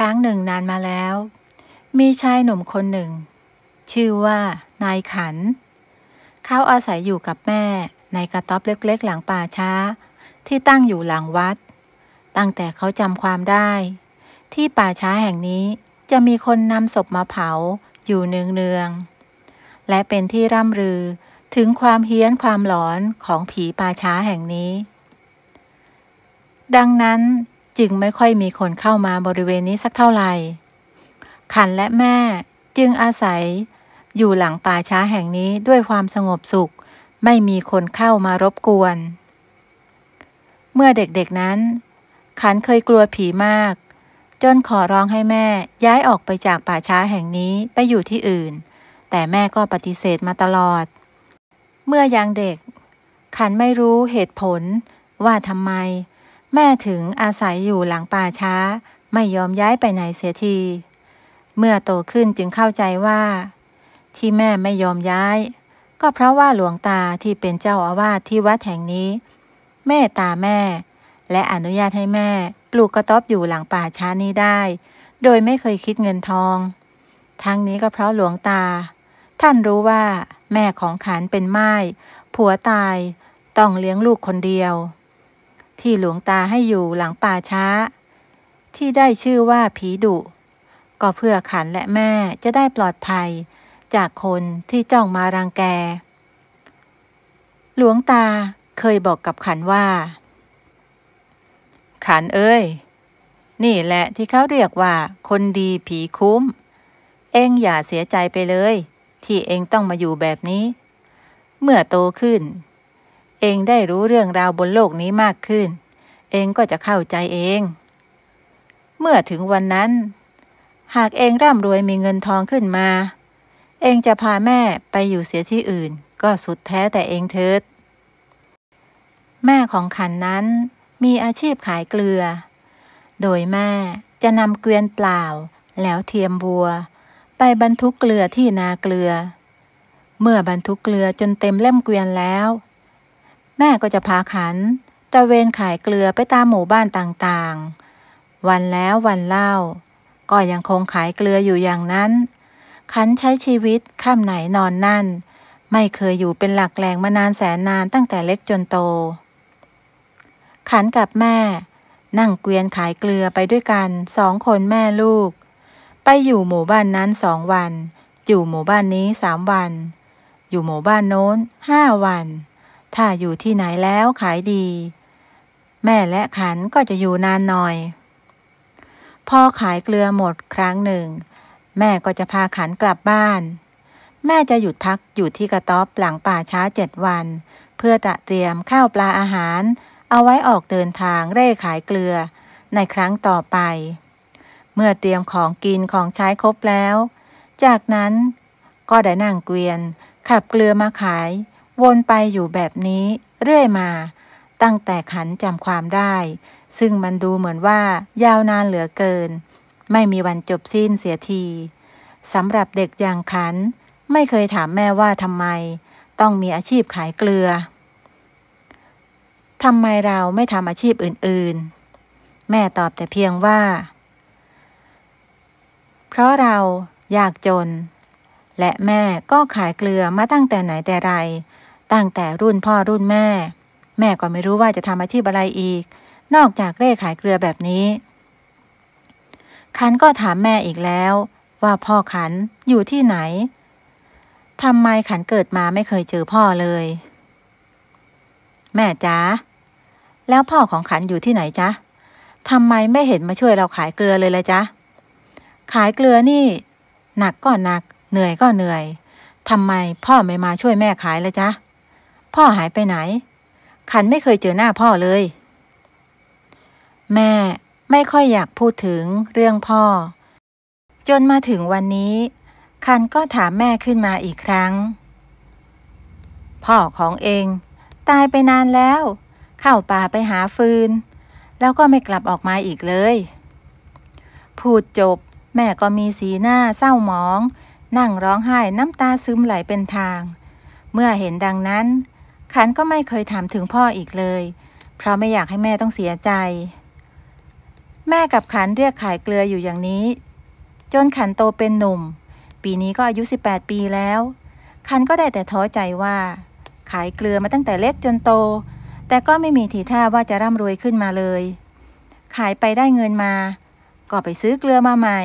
ครั้งหนึ่งนานมาแล้ว มีชายหนุ่มคนหนึ่ง ชื่อว่า นายขัน เขาอาศัยอยู่กับแม่ในกระต๊อบเล็ก ๆ หลังป่าช้า ที่ตั้งอยู่หลังวัด ตั้งแต่เขาจำความได้ ที่ป่าช้าแห่งนี้จะมีคนนำศพมาเผาอยู่เนืองๆ และเป็นที่ร่ำลือถึงความเฮี้ยนความหลอนของผีป่าช้าแห่งนี้ ดังนั้นจึง ไม่ค่อยมีคนเข้ามาบริเวณนี้สักเท่าไหร่ ขันและแม่จึงอาศัยอยู่หลังป่าช้าแห่งนี้ด้วยความสงบสุข ไม่มีคนเข้ามารบกวน เมื่อเด็กๆนั้น ขันเคยกลัวผีมาก จนขอร้องให้แม่ย้ายออกไปจากป่าช้าแห่งนี้ไปอยู่ที่อื่น แต่แม่ก็ปฏิเสธมาตลอด เมื่อยังเด็ก ขันไม่รู้เหตุผลว่าทำไมแม่ถึงอาศัยอยู่หลังป่าช้า ไม่ยอมย้ายไปไหนเสียที เมื่อโตขึ้นจึงเข้าใจว่า ที่แม่ไม่ยอมย้าย ก็เพราะว่าหลวงตาที่เป็นเจ้าอาวาสที่วัดแห่งนี้ แม่ตาแม่ และอนุญาตให้แม่ปลูกกระต๊อบอยู่หลังป่าช้านี้ได้ โดยไม่เคยคิดเงินทอง ทั้งนี้ก็เพราะหลวงตา ท่านรู้ว่า แม่ของขานเป็นไม้ผัวตาย ต้องเลี้ยงลูกคนเดียวที่หลวงตาให้อยู่หลังป่าช้า ที่ได้ชื่อว่าผีดุ ก็เพื่อขันและแม่จะได้ปลอดภัยจากคนที่จ้องมารังแก หลวงตาเคยบอกกับขันว่า ขันเอ้ย นี่แหละที่เขาเรียกว่าคนดีผีคุ้ม เองอย่าเสียใจไปเลย ที่เองต้องมาอยู่แบบนี้ เมื่อโตขึ้นเองได้รู้เรื่องราวบนโลกนี้มากขึ้น เองก็จะเข้าใจเอง เมื่อถึงวันนั้น หากเองร่ำรวยมีเงินทองขึ้นมา เองจะพาแม่ไปอยู่เสียที่อื่น ก็สุดแท้แต่เองเถิดแม่ของขันนั้นมีอาชีพขายเกลือ โดยแม่จะนำเกวียนเปล่าแล้วเทียมบัว ไปบรรทุกเกลือที่นาเกลือ เมื่อบรรทุกเกลือจนเต็มเล่มเกวียนแล้วแม่ก็จะพาขันตะเวนขายเกลือไปตามหมู่บ้านต่างๆ วันแล้ววันเล่า ก็ยังคงขายเกลืออยู่อย่างนั้น ขันใช้ชีวิตข้ามไหนนอนนั่น ไม่เคยอยู่เป็นหลักแหล่งมานานแสนนานตั้งแต่เล็กจนโต ขันกับแม่ นั่งเกวียนขายเกลือไปด้วยกันสองคนแม่ลูก ไปอยู่หมู่บ้านนั้นสองวัน อยู่หมู่บ้านนี้สามวัน อยู่หมู่บ้านโน้นห้าวันถ้าอยู่ที่ไหนแล้วขายดี แม่และขันก็จะอยู่นานหน่อยพอขายเกลือหมดครั้งหนึ่ง แม่ก็จะพาขันกลับบ้าน แม่จะหยุดพักอยู่ที่กระต๊อบหลังป่าช้าเจ็ดวัน เพื่อตะเตรียมข้าวปลาอาหาร เอาไว้ออกเดินทางเร่ขายเกลือในครั้งต่อไป เมื่อเตรียมของกินของใช้ครบแล้ว จากนั้น ก็ได้นั่งเกวียน ขับเกลือมาขายวนไปอยู่แบบนี้เรื่อยมา ตั้งแต่ขันจำความได้ ซึ่งมันดูเหมือนว่า ยาวนานเหลือเกิน ไม่มีวันจบสิ้นเสียทีสำหรับเด็กอย่างขัน ไม่เคยถามแม่ว่าทำไม ต้องมีอาชีพขายเกลือทำไมเราไม่ทำอาชีพอื่น ๆ แม่ตอบแต่เพียงว่า เพราะเรายากจน และแม่ก็ขายเกลือมาตั้งแต่ไหนแต่ไรตั้งแต่รุ่นพ่อรุ่นแม่ แม่ก็ไม่รู้ว่าจะทำอาชีพอะไรอีก นอกจากเร่ขายเกลือแบบนี้ ขันก็ถามแม่อีกแล้ว ว่าพ่อขันอยู่ที่ไหนทำไมขันเกิดมาไม่เคยเจอพ่อเลย แม่จ๋าแล้วพ่อของขันอยู่ที่ไหนจ๊ะทำไมไม่เห็นมาช่วยเราขายเกลือเลยละจ๊ะขายเกลือนี่หนักก็หนักเหนื่อยก็เหนื่อยทำไมพ่อไม่มาช่วยแม่ขายละจ๊ะพ่อหายไปไหน ขันไม่เคยเจอหน้าพ่อเลย แม่ไม่ค่อยอยากพูดถึงเรื่องพ่อ จนมาถึงวันนี้ขันก็ถามแม่ขึ้นมาอีกครั้ง พ่อของเอง ตายไปนานแล้วเข้าป่าไปหาฟืนแล้วก็ไม่กลับออกมาอีกเลย พูดจบ แม่ก็มีสีหน้าเศร้าหมอง นั่งร้องไห้น้ำตาซึมไหลเป็นทาง เมื่อเห็นดังนั้นขันก็ไม่เคยถามถึงพ่ออีกเลย เพราะไม่อยากให้แม่ต้องเสียใจ แม่กับขันเรียกขายเกลืออยู่อย่างนี้ จนขันโตเป็นหนุ่มปีนี้ก็อายุ 18 ปีแล้วขันก็ได้แต่ท้อใจว่า ขายเกลือมาตั้งแต่เล็กจนโต แต่ก็ไม่มีทีท่าว่าจะร่ำรวยขึ้นมาเลย ขายไปได้เงินมา ก็ไปซื้อเกลือมาใหม่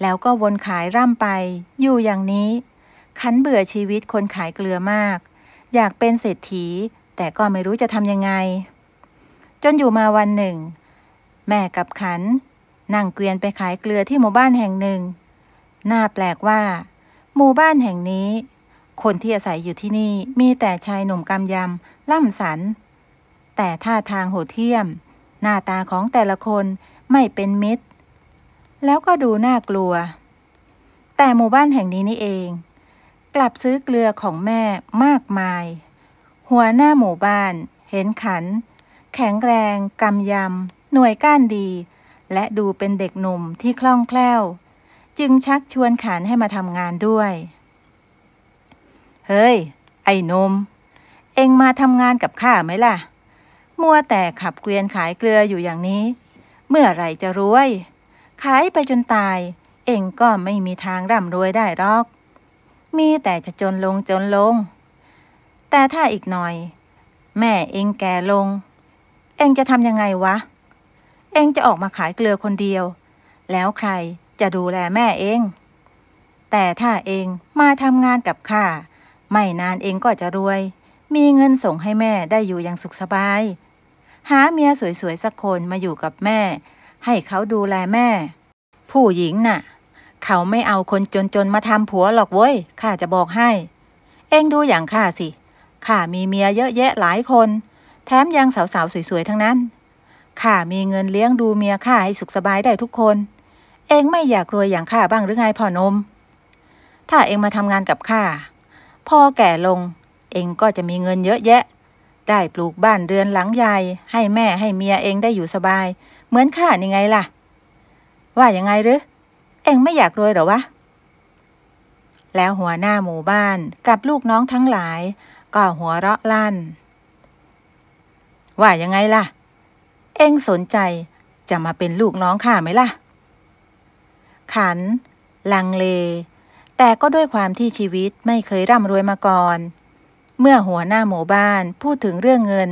แล้วก็วนขายร่ำไป อยู่อย่างนี้ขันเบื่อชีวิตคนขายเกลือมากอยากเป็นเศรษฐี แต่ก็ไม่รู้จะทำยังไง จนอยู่มาวันหนึ่ง แม่กับขันนั่งเกวียนไปขายเกลือที่หมู่บ้านแห่งหนึ่งน่าแปลกว่า หมู่บ้านแห่งนี้ คนที่อาศัยอยู่ที่นี่มีแต่ชายหนุ่มกำยำล่ำสัน แต่ท่าทางโหดเที่ยม หน้าตาของแต่ละคนไม่เป็นมิตรแล้วก็ดูน่ากลัว แต่หมู่บ้านแห่งนี้นี่เองกลับซื้อเกลือของแม่มากมาย หัวหน้าหมู่บ้าน เห็นขัน แข็งแรงกำยำหน่วยก้านดี และดูเป็นเด็กหนุ่มที่คล่องแคล่ว จึงชักชวนขันให้มาทำงานด้วย เฮ้ย ไอ้นมเอ็งมาทำงานกับข้าไหมล่ะมัวแต่ขับเกวียนขายเกลืออยู่อย่างนี้ เมื่อไรจะรวย ขายไปจนตาย เอ็งก็ไม่มีทางร่ำรวยได้หรอกมีแต่จะจนลงจนลง แต่ถ้าอีกหน่อย แม่เองแก่ลง เองจะทำยังไงวะ เองจะออกมาขายเกลือคนเดียว แล้วใครจะดูแลแม่เอง แต่ถ้าเองมาทำงานกับข้าไม่นานเองก็จะรวย มีเงินส่งให้แม่ได้อยู่อย่างสุขสบาย หาเมียสวยๆสักคนมาอยู่กับแม่ ให้เขาดูแลแม่ ผู้หญิงน่ะเขาไม่เอาคนจนๆมาทำผัวหรอกเว้ย ข้าจะบอกให้ เองดูอย่างข้าสิ ข้ามีเมียเยอะแยะหลายคน แถมยังสาวๆสวยๆ ทั้งนั้น ข้ามีเงินเลี้ยงดูเมียข้าให้สุขสบายได้ทุกคน เองไม่อยากรวยอย่างข้าบ้างหรือไงพ่อนม ถ้าเองมาทำงานกับข้าพอแก่ลง เองก็จะมีเงินเยอะแยะ ได้ปลูกบ้านเรือนหลังใหญ่ ให้แม่ให้เมียเองได้อยู่สบาย เหมือนข้านี่ไงล่ะ ว่ายังไงหรือเอ็งไม่อยากรวยหรอวะ แล้วหัวหน้าหมู่บ้านกับลูกน้องทั้งหลาย ก็หัวเราะลั่น ว่ายังไงล่ะ เอ็งสนใจจะมาเป็นลูกน้องข้าไหมล่ะ ขัน ลังเล แต่ก็ด้วยความที่ชีวิตไม่เคยร่ำรวยมาก่อน เมื่อหัวหน้าหมู่บ้านพูดถึงเรื่องเงิน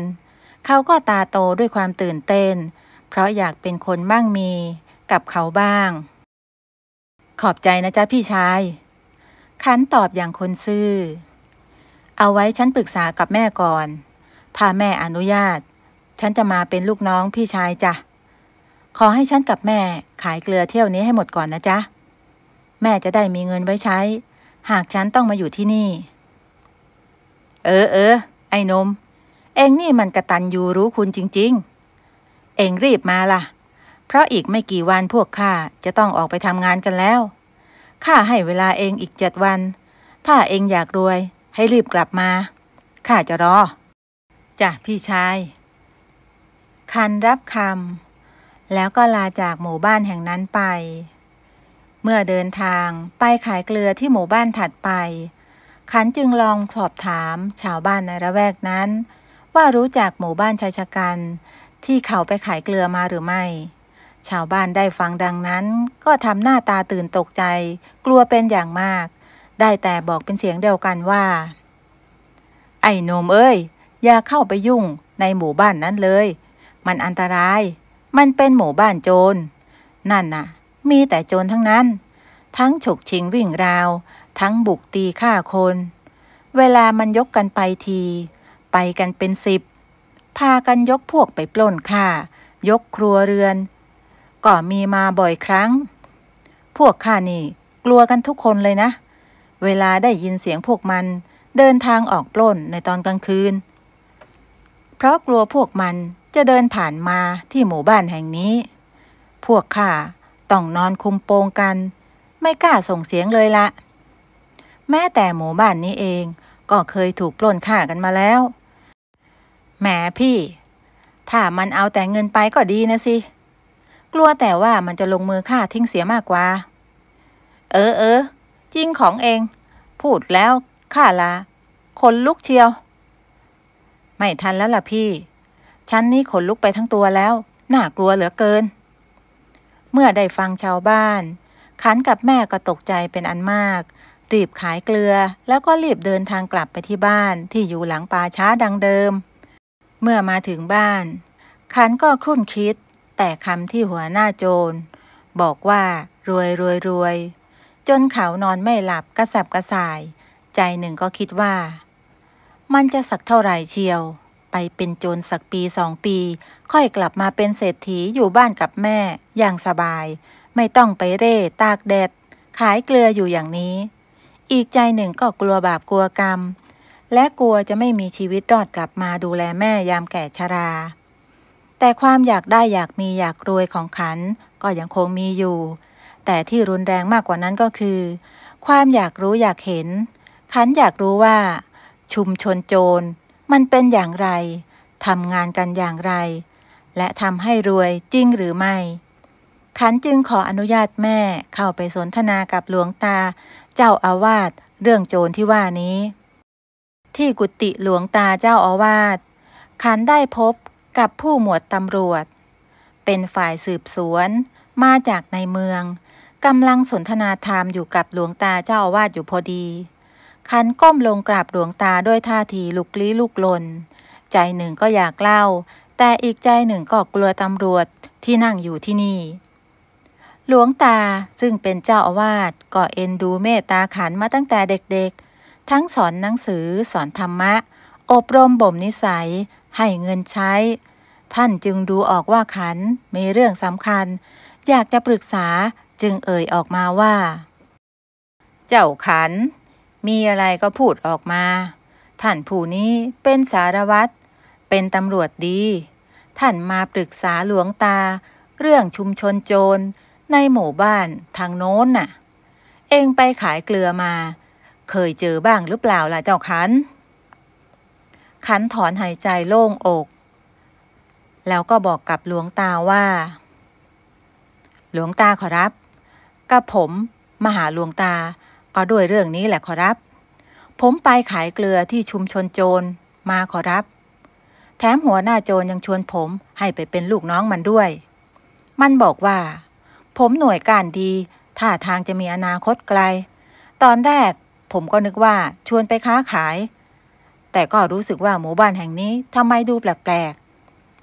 เขาก็ตาโตด้วยความตื่นเต้นเพราะอยากเป็นคนมั่งมีกับเขาบ้างขอบใจนะจ๊ะพี่ชายขันตอบอย่างคนซื่อ เอาไว้ฉันปรึกษากับแม่ก่อน ถ้าแม่อนุญาต ฉันจะมาเป็นลูกน้องพี่ชายจ้ะขอให้ฉันกับแม่ ขายเกลือเที่ยวนี้ให้หมดก่อนนะจ๊ะแม่จะได้มีเงินไว้ใช้ หากฉันต้องมาอยู่ที่นี่ เออเออไอ้นมเองนี่มันกระตันยูรู้คุณจริงๆ เองรีบมาล่ะเพราะอีกไม่กี่วันพวกข้าจะต้องออกไปทำงานกันแล้ว ข้าให้เวลาเองอีกเจ็ดวัน ถ้าเองอยากรวยให้รีบกลับมา ข้าจะรอจ้ะพี่ชายคันรับคำแล้วก็ลาจากหมู่บ้านแห่งนั้นไป เมื่อเดินทางไปขายเกลือที่หมู่บ้านถัดไปคันจึงลองสอบถามชาวบ้านในระแวกนั้น ว่ารู้จักหมู่บ้านชายชะกันที่เขาไปขายเกลือมาหรือไม่ชาวบ้านได้ฟังดังนั้น ก็ทำหน้าตาตื่นตกใจกลัวเป็นอย่างมาก ได้แต่บอกเป็นเสียงเดียวกันว่า ไอ้นมเอ้ย อย่าเข้าไปยุ่งในหมู่บ้านนั้นเลย มันอันตราย มันเป็นหมู่บ้านโจร นั่นน่ะ มีแต่โจรทั้งนั้น ทั้งฉกชิงวิ่งราว ทั้งบุกตีฆ่าคน เวลามันยกกันไปที ไปกันเป็นสิบพากันยกพวกไปปล้นฆ่ายกครัวเรือนก็มีมาบ่อยครั้ง พวกข้านี่กลัวกันทุกคนเลยนะ เวลาได้ยินเสียงพวกมันเดินทางออกปล้นในตอนกลางคืน เพราะกลัวพวกมันจะเดินผ่านมาที่หมู่บ้านแห่งนี้ พวกข้าต้องนอนคุมโปงกัน ไม่กล้าส่งเสียงเลยละ แม้แต่หมู่บ้านนี้เองก็เคยถูกปล้นข่ากันมาแล้ว แหมพี่ ถ้ามันเอาแต่เงินไปก็ดีนะสิกลัวแต่ว่ามันจะลงมือฆ่าทิ้งเสียมากกว่า เออเออ จริงของเอง พูดแล้วข้าลา คนลุกเชียว ไม่ทันแล้วล่ะพี่ ฉันนี่ขนลุกไปทั้งตัวแล้ว น่ากลัวเหลือเกิน เมื่อได้ฟังชาวบ้าน ขันกับแม่ก็ตกใจเป็นอันมาก รีบขายเกลือ แล้วก็รีบเดินทางกลับไปที่บ้านที่อยู่หลังป่าช้าดังเดิม เมื่อมาถึงบ้าน ขันก็ครุ่นคิดแต่คำที่หัวหน้าโจร บอกว่า รวยรวยรวยจนเขานอนไม่หลับกระสับกระส่าย ใจหนึ่งก็คิดว่ามันจะสักเท่าไหร่เชียว ไปเป็นโจรสักปีสองปี ค่อยกลับมาเป็นเศรษฐีอยู่บ้านกับแม่อย่างสบาย ไม่ต้องไปเร่ตากแดดขายเกลืออยู่อย่างนี้ อีกใจหนึ่งก็กลัวบาปกลัวกรรม และกลัวจะไม่มีชีวิตรอดกลับมาดูแลแม่ยามแก่ชราแต่ความอยากได้อยากมีอยากรวยของขันก็ยังคงมีอยู่ แต่ที่รุนแรงมากกว่านั้นก็คือ ความอยากรู้อยากเห็น ขันอยากรู้ว่า ชุมชนโจร มันเป็นอย่างไรทำงานกันอย่างไร และทำให้รวยจริงหรือไม่ ขันจึงขออนุญาตแม่เข้าไปสนทนากับหลวงตาเจ้าอาวาสเรื่องโจรที่ว่านี้ ที่กุฏิหลวงตาเจ้าอาวาสขันได้พบกับผู้หมวดตำรวจ เป็นฝ่ายสืบสวน มาจากในเมืองกำลังสนทนาธรรมอยู่กับหลวงตาเจ้าอาวาสอยู่พอดีคันก้มลงกราบหลวงตาด้วยท่าทีลุกลี้ลุกลน ใจหนึ่งก็อยากเล่า แต่อีกใจหนึ่งก็กลัวตำรวจที่นั่งอยู่ที่นี่ หลวงตาซึ่งเป็นเจ้าอาวาสก็เอ็นดูเมตตา ขันมาตั้งแต่เด็กๆ ทั้งสอนหนังสือสอนธรรมะ อบรมบ่มนิสัยให้เงินใช้ท่านจึงดูออกว่าขันมีเรื่องสำคัญ อยากจะปรึกษาจึงเอ่ยออกมาว่า เจ้าขัน มีอะไรก็พูดออกมาท่านผู้นี้เป็นสารวัตรเป็นตำรวจดี ท่านมาปรึกษาหลวงตา เรื่องชุมชนโจร ในหมู่บ้านทางโน้นน่ะ เองไปขายเกลือมา เคยเจอบ้างหรือเปล่าล่ะเจ้าขันขันถอนหายใจโล่งอกแล้วก็บอกกับหลวงตาว่า หลวงตาขอรับกับผมมาหาหลวงตา ก็ด้วยเรื่องนี้แหละขอรับ ผมไปขายเกลือที่ชุมชนโจรมาขอรับ แถมหัวหน้าโจรยังชวนผมให้ไปเป็นลูกน้องมันด้วย มันบอกว่า ผมหน่วยการดีท่าทางจะมีอนาคตไกล ตอนแรกผมก็นึกว่า ชวนไปค้าขาย แต่ก็รู้สึกว่า หมู่บ้านแห่งนี้ทำไมดูแปลก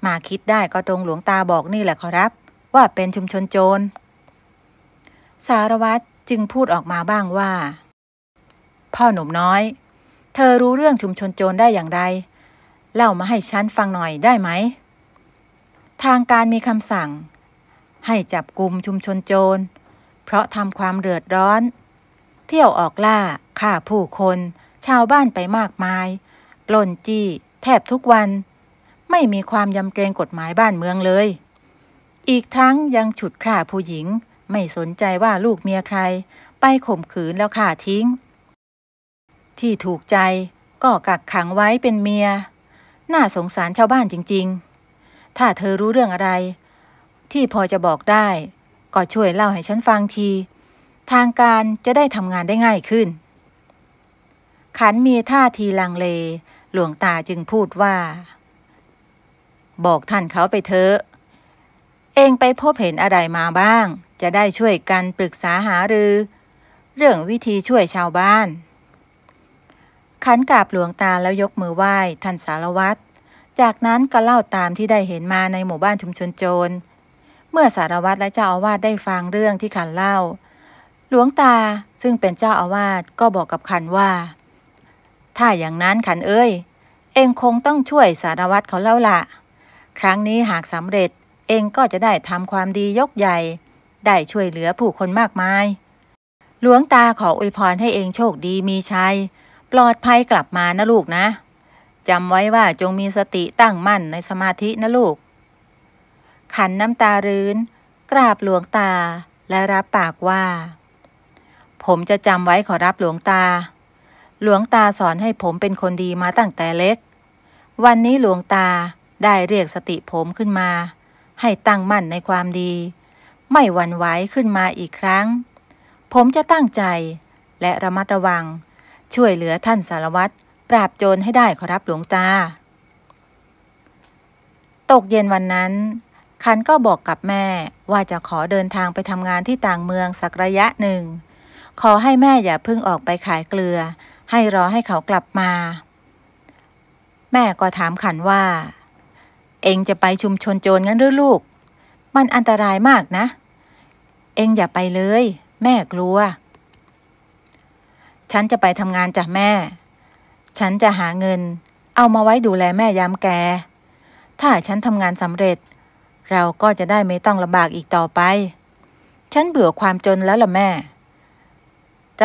มาคิดได้ก็ตรงหลวงตาบอกนี่แหละขอรับ ว่าเป็นชุมชนโจร สารวัตรจึงพูดออกมาบ้างว่า พ่อหนุ่มน้อย เธอรู้เรื่องชุมชนโจรได้อย่างไรเล่ามาให้ฉันฟังหน่อยได้ไหม ทางการมีคำสั่ง ให้จับกลุ่มชุมชนโจร เพราะทำความเดือดร้อน เที่ยวออกล่าฆ่าผู้คน ชาวบ้านไปมากมายปล้นจี้แทบทุกวันไม่มีความยำเกรงกฎหมายบ้านเมืองเลย อีกทั้งยังฉุดข่าผู้หญิง ไม่สนใจว่าลูกเมียใครไปข่มขืนแล้วข่าทิ้ง ที่ถูกใจก็กักขังไว้เป็นเมีย น่าสงสารชาวบ้านจริง ๆ ถ้าเธอรู้เรื่องอะไร ที่พอจะบอกได้ ก็ช่วยเล่าให้ฉันฟังที ทางการจะได้ทำงานได้ง่ายขึ้น ขันมีท่าทีลังเล หลวงตาจึงพูดว่าบอกท่านเขาไปเถอะ เองไปพบเห็นอะไรมาบ้าง จะได้ช่วยกันปรึกษาหารือ เรื่องวิธีช่วยชาวบ้าน ขันกาบหลวงตาแล้วยกมือไหว้ท่านสารวัตร จากนั้นก็เล่าตามที่ได้เห็นมาในหมู่บ้านชุมชนโจร เมื่อสารวัตรและเจ้าอาวาสได้ฟังเรื่องที่ขันเล่า หลวงตาซึ่งเป็นเจ้าอาวาสก็บอกกับขันว่า ถ้าอย่างนั้นขันเอ้ยเองคงต้องช่วยสารวัตรเขาแล้วละ่ะครั้งนี้หากสำเร็จเองก็จะได้ทำความดียกใหญ่ ได้ช่วยเหลือผู้คนมากมาย หลวงตาขออวยพร ให้เองโชคดีมีชัยปลอดภัยกลับมานะลูกนะจำไว้ว่าจงมีสติตั้งมั่นในสมาธินะลูก ขันน้ำตารื้นกราบหลวงตา และรับปากว่า ผมจะจำไว้ขอรับหลวงตา หลวงตาสอนให้ผมเป็นคนดีมาตั้งแต่เล็ก วันนี้หลวงตาได้เรียกสติผมขึ้นมา ให้ตั้งมั่นในความดี ไม่หวั่นไหวขึ้นมาอีกครั้ง ผมจะตั้งใจ และระมัดระวัง ช่วยเหลือท่านสารวัตรปราบโจรให้ได้ขอรับหลวงตา ตกเย็นวันนั้นคันก็บอกกับแม่ว่าจะขอเดินทางไปทำงานที่ต่างเมืองสักระยะหนึ่ง ขอให้แม่อย่าพึ่งออกไปขายเกลือ ให้รอให้เขากลับมา แม่ก็ถามขันว่าเองจะไปชุมชนโจรงั้นหรือลูก มันอันตรายมากนะ เองอย่าไปเลย แม่กลัว ฉันจะไปทำงานจ้ะแม่ ฉันจะหาเงินเอามาไว้ดูแลแม่ยามแก ถ้าฉันทำงานสำเร็จ เราก็จะได้ไม่ต้องลำบากอีกต่อไป ฉันเบื่อความจนแล้วล่ะแม่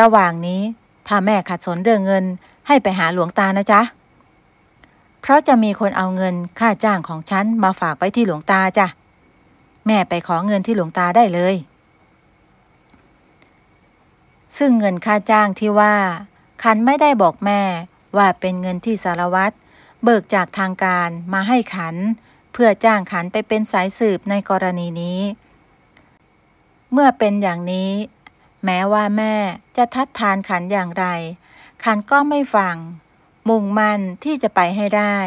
ระหว่างนี้ถ้าแม่ขัดสนเรื่องเงิน ให้ไปหาหลวงตานะจ๊ะเพราะจะมีคนเอาเงินค่าจ้างของฉันมาฝากไว้ที่หลวงตาจ้ะ แม่ไปขอเงินที่หลวงตาได้เลย ซึ่งเงินค่าจ้างที่ว่าคันไม่ได้บอกแม่ว่าเป็นเงินที่สารวัตรเบิกจากทางการมาให้ขัน เพื่อจ้างขันไปเป็นสายสืบในกรณีนี้ เมื่อเป็นอย่างนี้แม้ว่าแม่จะทัดทานขันอย่างไร ขันก็ไม่ฟังมุ่งมั่นที่จะไปให้ได้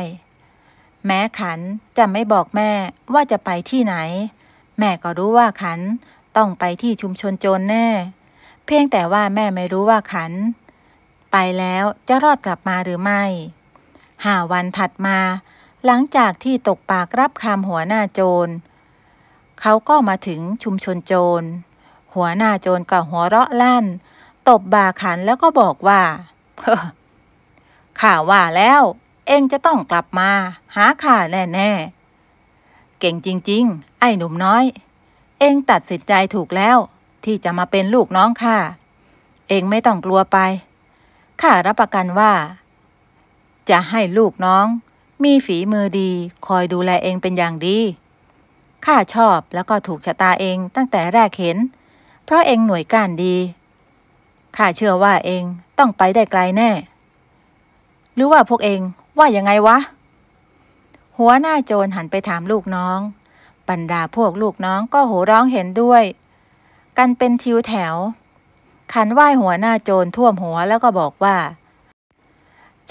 แม้ขันจะไม่บอกแม่ว่าจะไปที่ไหน แม่ก็รู้ว่าขัน ต้องไปที่ชุมชนโจรแน่ เพียงแต่ว่าแม่ไม่รู้ว่าขัน ไปแล้วจะรอดกลับมาหรือไม่ หาวันถัดมา หลังจากที่ตกปากรับคำหัวหน้าโจรเขาก็มาถึงชุมชนโจร หัวหน้าโจรก็หัวเราะลั่นตบบาขันแล้วก็บอกว่าข้าว่าแล้วเองจะต้องกลับมาหาข้าแน่ๆ เก่งจริงๆ ไอ้หนุ่มน้อย เองตัดสินใจถูกแล้ว ที่จะมาเป็นลูกน้องข้า เองไม่ต้องกลัวไป ข้ารับประกันว่า จะให้ลูกน้องมีฝีมือดีคอยดูแลเองเป็นอย่างดี ข้าชอบแล้วก็ถูกชะตาเองตั้งแต่แรกเห็น เพราะเองหน่วยการดี ข้าเชื่อว่าเองต้องไปได้ไกลแน่หรือว่าพวกเอง ว่ายังไงวะ หัวหน้าโจรหันไปถามลูกน้องบรรดาพวกลูกน้องก็โหร้องเห็นด้วย กันเป็นทิวแถว ขันไหว้หัวหน้าโจรท่วมหัวแล้วก็บอกว่า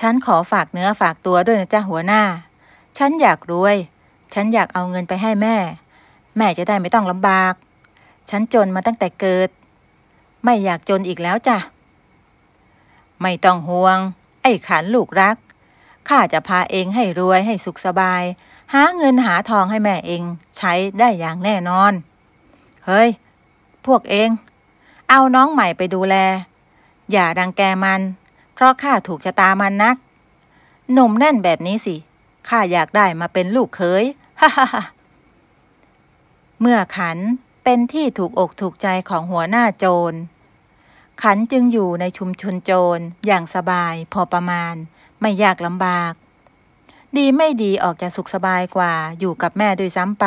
ฉันขอฝากเนื้อฝากตัวด้วยนะจ้าหัวหน้า ฉันอยากรวย ฉันอยากเอาเงินไปให้แม่ แม่จะได้ไม่ต้องลำบาก ฉันจนมาตั้งแต่เกิด ไม่อยากจนอีกแล้วจ้ะไม่ต้องห่วงไอ้ขันลูกรัก ข้าจะพาเองให้รวยให้สุขสบาย หาเงินหาทองให้แม่เอง ใช้ได้อย่างแน่นอน เฮ้ย พวกเอง เอาน้องใหม่ไปดูแล อย่าดังแกมัน เพราะข้าถูกชะตามันนัก หนุ่มแน่นแบบนี้สิ ข้าอยากได้มาเป็นลูกเขยฮ่าฮ่าฮ่าเมื่อขันเป็นที่ถูกอกถูกใจของหัวหน้าโจรขันจึงอยู่ในชุมชนโจรอย่างสบายพอประมาณ ไม่ยากลำบาก ดีไม่ดีออกจะสุขสบายกว่าอยู่กับแม่ด้วยซ้ำไป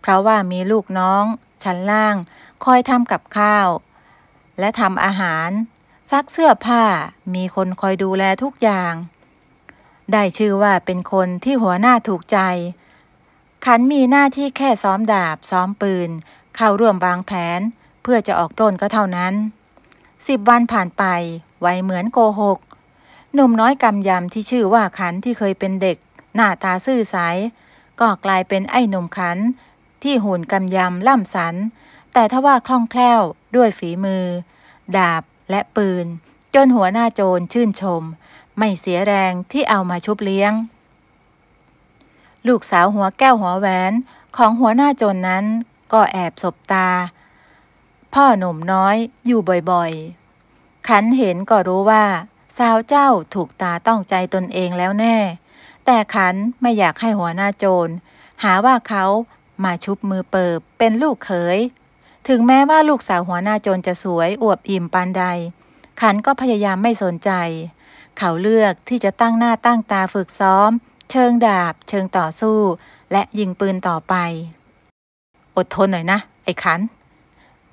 เพราะว่ามีลูกน้อง ชั้นล่างคอยทำกับข้าว และทำอาหาร ซักเสื้อผ้ามีคนคอยดูแลทุกอย่าง ได้ชื่อว่าเป็นคนที่หัวหน้าถูกใจ ขันมีหน้าที่แค่ซ้อมดาบซ้อมปืน เข้าร่วมวางแผน เพื่อจะออกปล้นก็เท่านั้นสิบวัน ผ่านไป ไวเหมือนโกหก หนุ่มน้อยกำยำที่ชื่อว่าขันที่เคยเป็นเด็ก หน้าตาซื่อสาย ก็กลายเป็นไอ้หนุ่มขัน ที่หุ่นกำยำล่ำสัน แต่ทว่าคล่องแคล่วด้วยฝีมือ ดาบและปืน จนหัวหน้าโจรชื่นชม ไม่เสียแรงที่เอามาชุบเลี้ยง ลูกสาวหัวแก้วหัวแหวน ของหัวหน้าโจรนนั้นก็แอบสบตาพ่อหนุ่มน้อยอยู่บ่อยๆ ขันเห็นก็รู้ว่าสาวเจ้าถูกตาต้องใจตนเองแล้วแน่ แต่ขันไม่อยากให้หัวหน้าโจร หาว่าเขามาชุบมือเปิบเป็นลูกเขย ถึงแม้ว่าลูกสาวหัวหน้าโจรจะสวยอวบอิ่มปานใด ขันก็พยายามไม่สนใจ เขาเลือกที่จะตั้งหน้าตั้งตาฝึกซ้อม เชิงดาบเชิงต่อสู้ และยิงปืนต่อไป อดทนหน่อยนะไอ้ขัน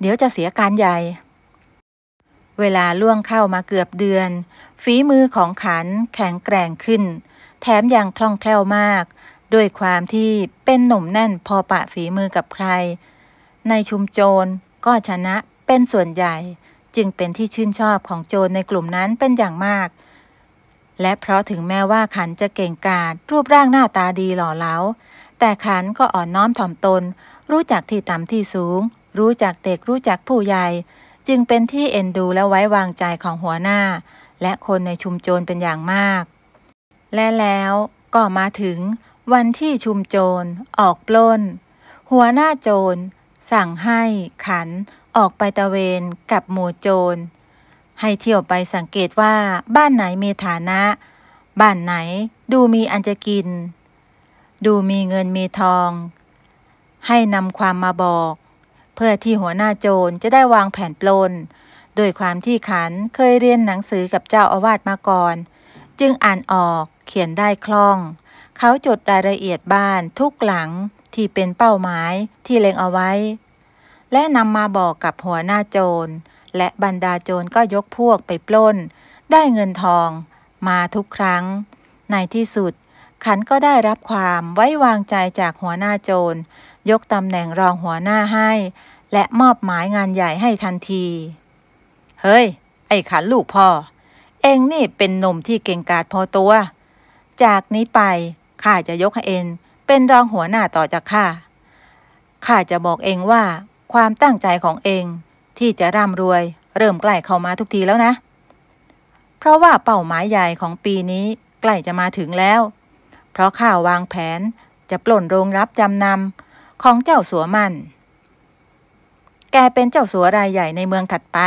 เดี๋ยวจะเสียการใหญ่ เวลาล่วงเข้ามาเกือบเดือน ฝีมือของขันแข็งแกร่งขึ้น แถมยังคล่องแคล่วมาก ด้วยความที่เป็นหนุ่มแน่นพอปะฝีมือกับใคร ในชุมโจรก็ชนะเป็นส่วนใหญ่ จึงเป็นที่ชื่นชอบของโจรในกลุ่มนั้นเป็นอย่างมาก และเพราะถึงแม้ว่าขันจะเก่งกาจรูปร่างหน้าตาดีหล่อเหลา แต่ขันก็อ่อนน้อมถ่อมตน รู้จักที่ต่ำที่สูงรู้จักเด็กรู้จักผู้ใหญ่จึงเป็นที่เอ็นดูและไว้วางใจของหัวหน้า และคนในชุมโจรเป็นอย่างมาก และแล้วก็มาถึง วันที่ชุมโจร ออกปล้น หัวหน้าโจร สั่งให้ ขัน ออกไปตะเวนกับหมู่โจร ให้เที่ยวไปสังเกตว่าบ้านไหนมีฐานะบ้านไหนดูมีอันจะกิน ดูมีเงินมีทอง ให้นำความมาบอกเพื่อที่หัวหน้าโจรจะได้วางแผนปล้น โดยความที่ขันเคยเรียนหนังสือกับเจ้าอาวาสมาก่อน จึงอ่านออกเขียนได้คล่อง เขาจดรายละเอียดบ้านทุกหลังที่เป็นเป้าหมายที่เล็งเอาไว้ และนำมาบอกกับหัวหน้าโจร และบรรดาโจรก็ยกพวกไปปล้น ได้เงินทอง มาทุกครั้ง ในที่สุดขันก็ได้รับความไว้วางใจจากหัวหน้าโจรยกตำแหน่งรองหัวหน้าให้ และมอบหมายงานใหญ่ให้ทันที เฮ้ย ไอ้ขันลูกพ่อ เองนี่เป็นหนุ่มที่เก่งกาจพอตัว จากนี้ไปข้าจะยกให้เองเป็นรองหัวหน้าต่อจากข้า ข้าจะบอกเองว่าความตั้งใจของเองที่จะร่ำรวย เริ่มใกล้เข้ามาทุกทีแล้วนะ เพราะว่าเป้าหมายใหญ่ของปีนี้ใกล้จะมาถึงแล้ว เพราะข้าวางแผนจะปล้นโรงรับจำนำของเจ้าสัวมันแกเป็นเจ้าสัวรายใหญ่ในเมืองถัดไป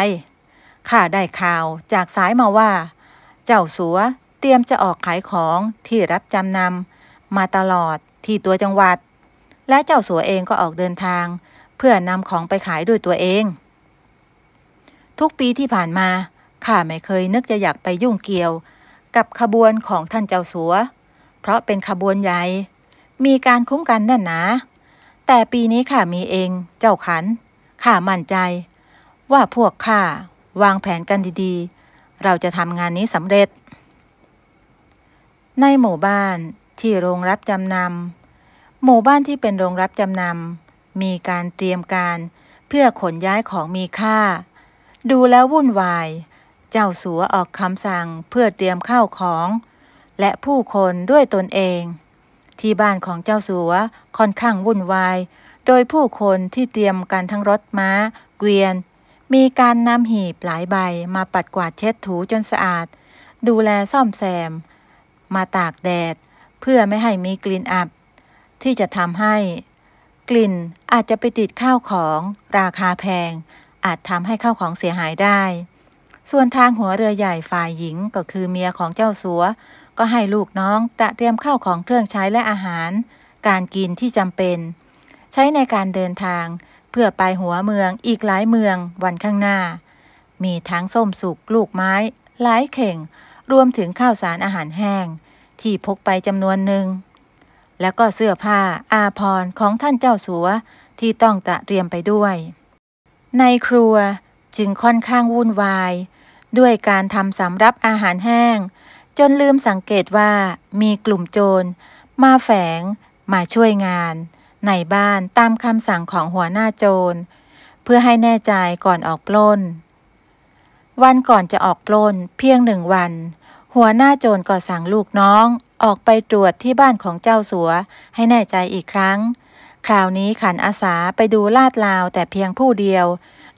ข้าได้ข่าวจากสายมาว่า เจ้าสัวเตรียมจะออกขายของที่รับจำนำมาตลอดที่ตัวจังหวัด และเจ้าสัวเองก็ออกเดินทาง เพื่อนำของไปขายด้วยตัวเอง ทุกปีที่ผ่านมา ข้าไม่เคยนึกจะอยากไปยุ่งเกี่ยวกับขบวนของท่านเจ้าสัว เพราะเป็นขบวนใหญ่มีการคุ้มกันแน่นหนาะแต่ปีนี้ข้ามีเอง เจ้าขันข้ามั่นใจ ว่าพวกข้าวางแผนกันดีๆ เราจะทำงานนี้สำเร็จ ในหมู่บ้านที่โรงรับจำนำหมู่บ้านที่เป็นโรงรับจำนำมีการเตรียมการเพื่อขนย้ายของมีค่าดูแล้ววุ่นวาย เจ้าสัวออกคำสั่งเพื่อเตรียมข้าวของ และผู้คนด้วยตนเองที่บ้านของเจ้าสัวค่อนข้างวุ่นวาย โดยผู้คนที่เตรียมการทั้งรถม้า เกวียน มีการนำหีบหลายใบมาปัดกวาดเช็ดถูจนสะอาด ดูแลซ่อมแซม มาตากแดด เพื่อไม่ให้มีกลิ่นอับ ที่จะทำให้กลิ่นอาจจะไปติดข้าวของราคาแพง อาจทำให้ข้าวของเสียหายได้ ส่วนทางหัวเรือใหญ่ฝ่ายหญิงก็คือเมียของเจ้าสัวก็ให้ลูกน้องตระเตรียมข้าวของเครื่องใช้และอาหาร การกินที่จำเป็น ใช้ในการเดินทางเพื่อไปหัวเมือง อีกหลายเมือง วันข้างหน้า มีทั้งส้มสุกลูกไม้หลายเข่ง รวมถึงข้าวสารอาหารแห้ง ที่พกไปจำนวนหนึ่งและก็เสื้อผ้าอาภรณ์ของท่านเจ้าสัว ที่ต้องตระเตรียมไปด้วย ในครัวจึงค่อนข้างวุ่นวาย ด้วยการทำสำรับอาหารแห้งจนลืมสังเกตว่ามีกลุ่มโจรมาแฝง มาช่วยงาน ในบ้านตามคำสั่งของหัวหน้าโจรเพื่อให้แน่ใจก่อนออกปล้น วันก่อนจะออกปล้น เพียงหนึ่งวัน หัวหน้าโจรก็สั่งลูกน้อง ออกไปตรวจที่บ้านของเจ้าสัวให้แน่ใจอีกครั้ง คราวนี้ขันอาสาไปดูลาดลาวแต่เพียงผู้เดียว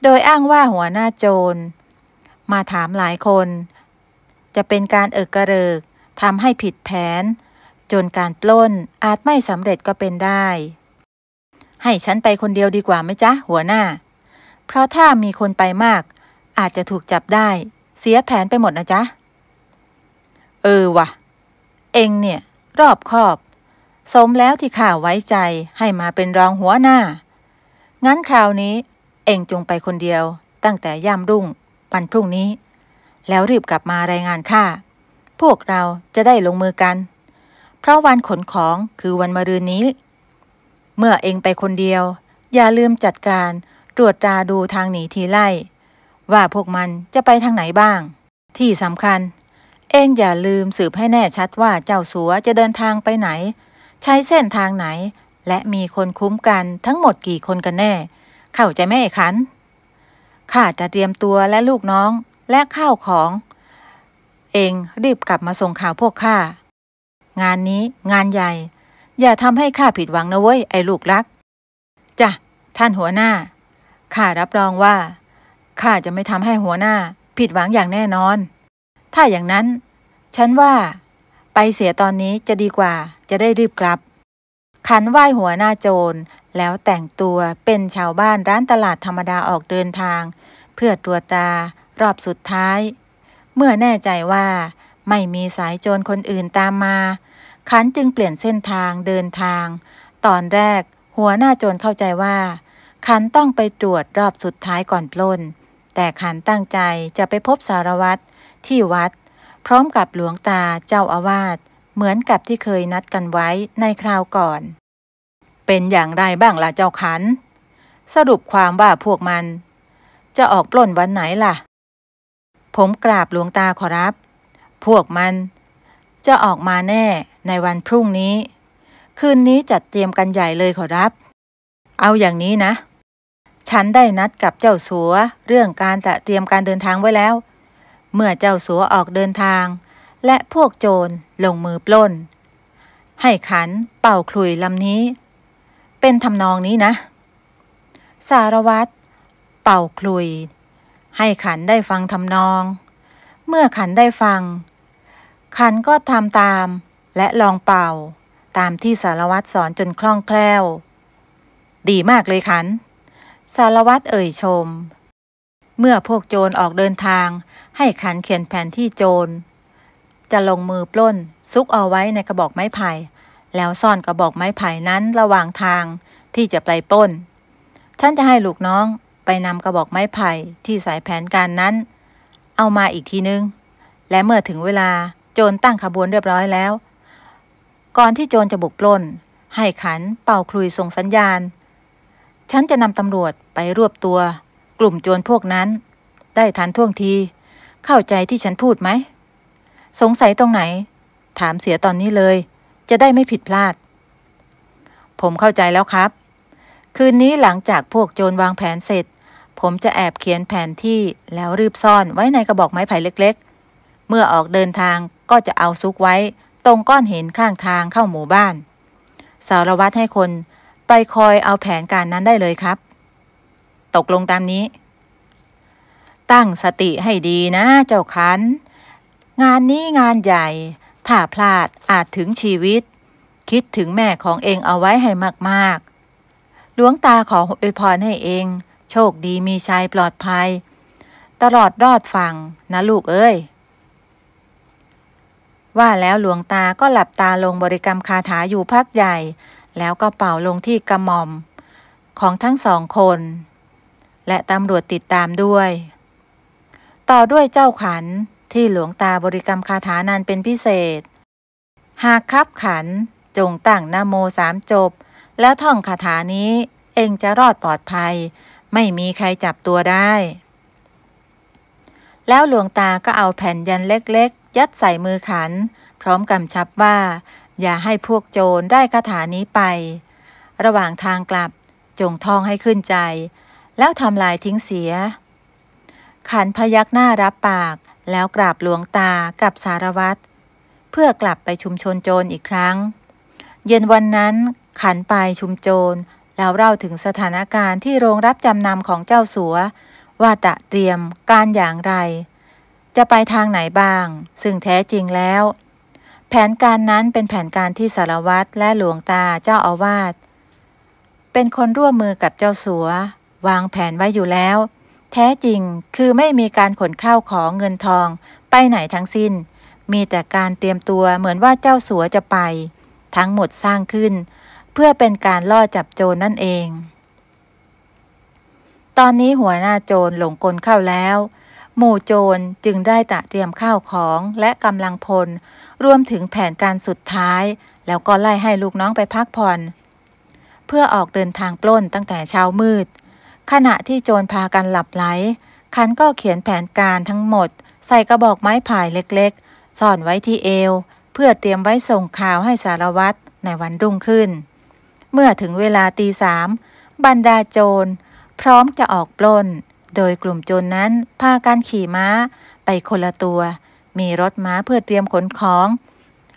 โดยอ้างว่าหัวหน้าโจรมาถามหลายคนจะเป็นการเอิกกระเริกทำให้ผิดแผน จนการปล้นอาจไม่สำเร็จก็เป็นได้ ให้ฉันไปคนเดียวดีกว่าไหมจ๊ะ หัวหน้า เพราะถ้ามีคนไปมาก อาจจะถูกจับได้ เสียแผนไปหมดนะจ๊ะเออวะเองเนี่ย รอบคอบสมแล้วที่ข้าไว้ใจให้มาเป็นรองหัวหน้า งั้นคราวนี้เองจงไปคนเดียว ตั้งแต่ยามรุ่งวันพรุ่งนี้แล้วรีบกลับมารายงานข้าพวกเราจะได้ลงมือกัน เพราะวันขนของคือวันมะรืนนี้ เมื่อเองไปคนเดียว อย่าลืมจัดการ ตรวจตราดูทางหนีทีไล่ ว่าพวกมันจะไปทางไหนบ้าง ที่สำคัญ เองอย่าลืมสืบให้แน่ชัดว่าเจ้าสัวจะเดินทางไปไหน ใช้เส้นทางไหน และมีคนคุ้มกันทั้งหมดกี่คนกันแน่ เข้าใจไหมไอ้ขันข้าจะเตรียมตัวและลูกน้องและข้าวของ เองรีบกลับมาส่งข่าวพวกข้า งานนี้งานใหญ่ อย่าทำให้ข้าผิดหวังนะเว้ยไอ้ลูกรัก จ้ะ ท่านหัวหน้าข้ารับรองว่าข้าจะไม่ทำให้หัวหน้า ผิดหวังอย่างแน่นอน ถ้าอย่างนั้น ฉันว่า ไปเสียตอนนี้จะดีกว่าจะได้รีบกลับ ขันไหว้หัวหน้าโจร แล้วแต่งตัวเป็นชาวบ้านร้านตลาดธรรมดาออกเดินทาง เพื่อตรวจตารอบสุดท้าย เมื่อแน่ใจว่าไม่มีสายโจรคนอื่นตามมา ขันจึงเปลี่ยนเส้นทางเดินทาง ตอนแรกหัวหน้าโจรเข้าใจว่าขันต้องไปตรวจรอบสุดท้ายก่อนปล้น แต่ขันตั้งใจจะไปพบสารวัตรที่วัด พร้อมกับหลวงตาเจ้าอาวาส เหมือนกับที่เคยนัดกันไว้ในคราวก่อน เป็นอย่างไรบ้างล่ะเจ้าขัน สรุปความว่าพวกมัน จะออกปล้นวันไหนล่ะผมกราบหลวงตาขอรับ พวกมัน จะออกมาแน่ในวันพรุ่งนี้ คืนนี้จัดเตรียมกันใหญ่เลยขอรับ เอาอย่างนี้นะ ฉันได้นัดกับเจ้าสัวเรื่องการจะเตรียมการเดินทางไว้แล้ว เมื่อเจ้าสัวออกเดินทาง และพวกโจรลงมือปล้น ให้ขันเป่าคลุยลำนี้ เป็นทำนองนี้นะ สารวัตรเป่าคลุยให้ขันได้ฟังทำนอง เมื่อขันได้ฟัง ขันก็ทำตามและลองเป่าตามที่สารวัตรสอนจนคล่องแคล่ว ดีมากเลยขัน สารวัตรเอ่ยชม เมื่อพวกโจรออกเดินทางให้ขันเขียนแผนที่โจรจะลงมือปล้นซุกเอาไว้ในกระบอกไม้ไผ่ แล้วซ่อนกระบอกไม้ไผ่นั้นระหว่างทางที่จะไปปล้นฉันจะให้ลูกน้องไปนำกระบอกไม้ไผ่ที่สายแผนการนั้น เอามาอีกทีนึง และเมื่อถึงเวลาโจรตั้งขบวนเรียบร้อยแล้ว ก่อนที่โจรจะบุกปล้นให้ขันเป่าคลุยส่งสัญญาณ ฉันจะนำตำรวจไปรวบตัวกลุ่มโจรพวกนั้น ได้ทันท่วงที เข้าใจที่ฉันพูดไหม สงสัยตรงไหน ถามเสียตอนนี้เลย จะได้ไม่ผิดพลาด ผมเข้าใจแล้วครับ คืนนี้หลังจากพวกโจรวางแผนเสร็จผมจะแอบเขียนแผนที่แล้วรีบซ่อนไว้ในกระบอกไม้ไผ่เล็ก ๆ เมื่อออกเดินทางก็จะเอาซุกไว้ ตรงก้อนหินข้างทางเข้าหมู่บ้าน สารวัตรให้คนไปคอยเอาแผนการนั้นได้เลยครับ ตกลงตามนี้ ตั้งสติให้ดีนะ เจ้าคัน งานนี้งานใหญ่ ถ้าพลาดอาจถึงชีวิต คิดถึงแม่ของเองเอาไว้ให้มากๆหลวงตาขออวยพรให้เองโชคดีมีชัยปลอดภัย ตลอดรอดฟังนะลูกเอ้ย ว่าแล้วหลวงตาก็หลับตาลงบริกรรมคาถาอยู่พักใหญ่ แล้วก็เป่าลงที่กระหม่อม ของทั้งสองคน และตำรวจติดตามด้วย ต่อด้วยเจ้าขันที่หลวงตาบริกรรมคาถานานเป็นพิเศษ หากคับขัน จงตั้งนโมสามจบ แล้วท่องคาถานี้เองจะรอดปลอดภัยไม่มีใครจับตัวได้ แล้วหลวงตาก็เอาแผ่นยันเล็กๆ ยัดใส่มือขัน พร้อมกำชับว่า อย่าให้พวกโจรได้คาถานี้ไป ระหว่างทางกลับจงท่องให้ขึ้นใจ แล้วทำลายทิ้งเสีย ขันพยักหน้ารับปากแล้วกราบหลวงตากับสารวัตรเพื่อกลับไปชุมชนโจรอีกครั้ง เย็นวันนั้นขันไปชุมโจรแล้วเล่าถึงสถานการณ์ที่โรงรับจำนำของเจ้าสัว ว่าตะเตรียม การอย่างไร จะไปทางไหนบ้าง ซึ่งแท้จริงแล้ว แผนการนั้นเป็นแผนการที่สารวัตรและหลวงตาเจ้าอาวาส เป็นคนร่วมมือกับเจ้าสัววางแผนไว้อยู่แล้ว แท้จริงคือไม่มีการขนเข้าของเงินทองไปไหนทั้งสิ้น มีแต่การเตรียมตัวเหมือนว่าเจ้าสัวจะไป ทั้งหมดสร้างขึ้นพื่อเป็นการล่อจับโจรนั่นเอง ตอนนี้หัวหน้าโจรหลงกลเข้าแล้ว หมู่โจรจึงได้ตะเตรียมข้าวของและกำลังพล รวมถึงแผนการสุดท้าย แล้วก็ไล่ให้ลูกน้องไปพักผ่อน เพื่อออกเดินทางปล้นตั้งแต่เช้ามืด ขณะที่โจรพากันหลับไหล คันก็เขียนแผนการทั้งหมด ใส่กระบอกไม้ผายเล็กๆ ซ่อนไว้ที่เอว เพื่อเตรียมไว้ส่งข่าวให้สารวัตรในวันรุ่งขึ้นเมื่อถึงเวลาตีสามบรรดาโจรพร้อมจะออกปล้น โดยกลุ่มโจรนั้น พากันขี่ม้าไปคนละตัว มีรถม้าเพื่อเตรียมขนของ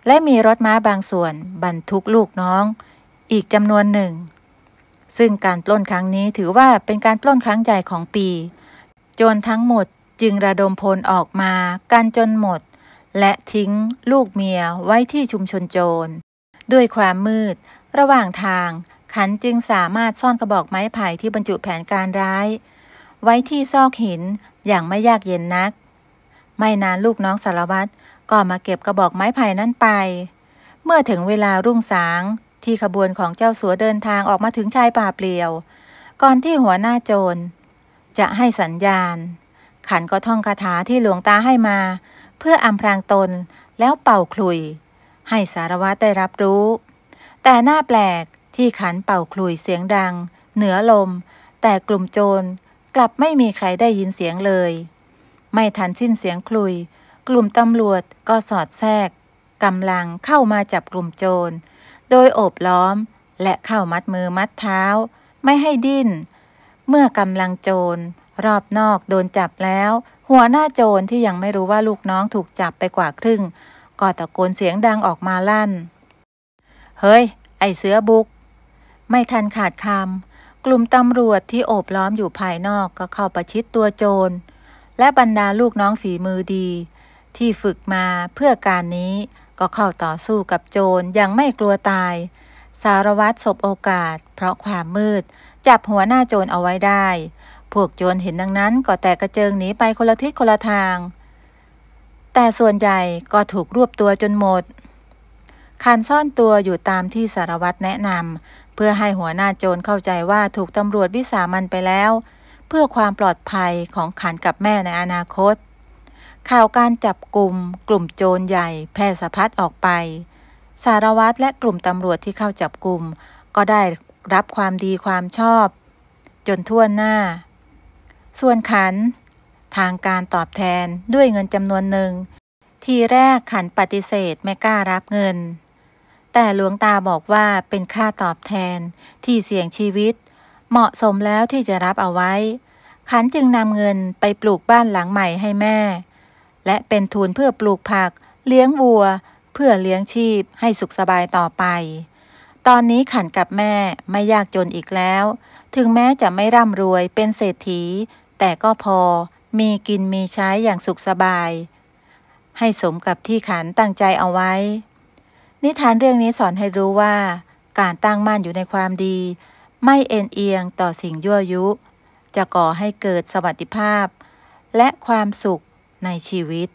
และมีรถม้าบางส่วน บรรทุกลูกน้อง อีกจำนวนหนึ่ง ซึ่งการปล้นครั้งนี้ถือว่าเป็นการปล้นครั้งใหญ่ของปี โจรทั้งหมดจึงระดมพลออกมา กันจนหมด และทิ้งลูกเมียไว้ที่ชุมชนโจร ด้วยความมืดระหว่างทางขันจึงสามารถซ่อนกระบอกไม้ไผ่ที่บรรจุแผนการร้าย ไว้ที่ซอกหินอย่างไม่ยากเย็นนัก ไม่นานลูกน้องสารวัตรก็มาเก็บกระบอกไม้ไผ่นั้นไป เมื่อถึงเวลารุ่งสางที่ขบวนของเจ้าสัวเดินทางออกมาถึงชายป่าเปลี่ยว ก่อนที่หัวหน้าโจร จะให้สัญญาณ ขันก็ท่องคาถาที่หลวงตาให้มา เพื่ออำพรางตนแล้วเป่าคลุย ให้สารวัตรได้รับรู้แต่หน้าแปลกที่ขันเป่าคลุยเสียงดัง เหนือลม แต่กลุ่มโจรกลับไม่มีใครได้ยินเสียงเลย ไม่ทันสิ้นเสียงคลุยกลุ่มตำรวจก็สอดแทรกกำลังเข้ามาจับกลุ่มโจรโดยโอบล้อม และเข้ามัดมือมัดเท้า ไม่ให้ดิ้นเมื่อกำลังโจรรอบนอกโดนจับแล้ว หัวหน้าโจรที่ยังไม่รู้ว่าลูกน้องถูกจับไปกว่าครึ่ง ก็ตะโกนเสียงดังออกมาลั่นเฮ้ย ไอเสือบุกไม่ทันขาดคำ กลุ่มตำรวจที่โอบล้อมอยู่ภายนอกก็เข้าประชิดตัวโจรและบรรดาลูกน้องฝีมือดี ที่ฝึกมาเพื่อการนี้ก็เข้าต่อสู้กับโจรยังไม่กลัวตาย สารวัตรสบโอกาส เพราะความมืด จับหัวหน้าโจรเอาไว้ได้ พวกโจรเห็นดังนั้นก็แตกกระเจิงหนีไปคนละทิศคนละทาง แต่ส่วนใหญ่ก็ถูกรวบตัวจนหมดคานซ่อนตัวอยู่ตามที่สารวัตรแนะนำเพื่อให้หัวหน้าโจรเข้าใจว่าถูกตำรวจวิสามันไปแล้ว เพื่อความปลอดภัยของขานกับแม่ในอนาคต ข่าวการจับกลุ่ม กลุ่มโจรใหญ่แพร่สะพัดออกไป สารวัตรและกลุ่มตำรวจที่เข้าจับกลุ่ม ก็ได้รับความดีความชอบ จนทั่วหน้า ส่วนขันทางการตอบแทนด้วยเงินจำนวนหนึ่ง ทีแรกขันปฏิเสธไม่กล้ารับเงินแต่หลวงตาบอกว่าเป็นค่าตอบแทนที่เสี่ยงชีวิต เหมาะสมแล้วที่จะรับเอาไว้ ขันจึงนำเงินไปปลูกบ้านหลังใหม่ให้แม่ และเป็นทุนเพื่อปลูกผัก เลี้ยงวัว เพื่อเลี้ยงชีพให้สุขสบายต่อไป ตอนนี้ขันกับแม่ไม่ยากจนอีกแล้ว ถึงแม้จะไม่ร่ำรวยเป็นเศรษฐี แต่ก็พอมีกินมีใช้อย่างสุขสบาย ให้สมกับที่ขันตั้งใจเอาไว้นิทานเรื่องนี้สอนให้รู้ว่า การตั้งมั่นอยู่ในความดี ไม่เอ็นเอียงต่อสิ่งยั่วยุ จะก่อให้เกิดสวัสดิภาพ และความสุขในชีวิต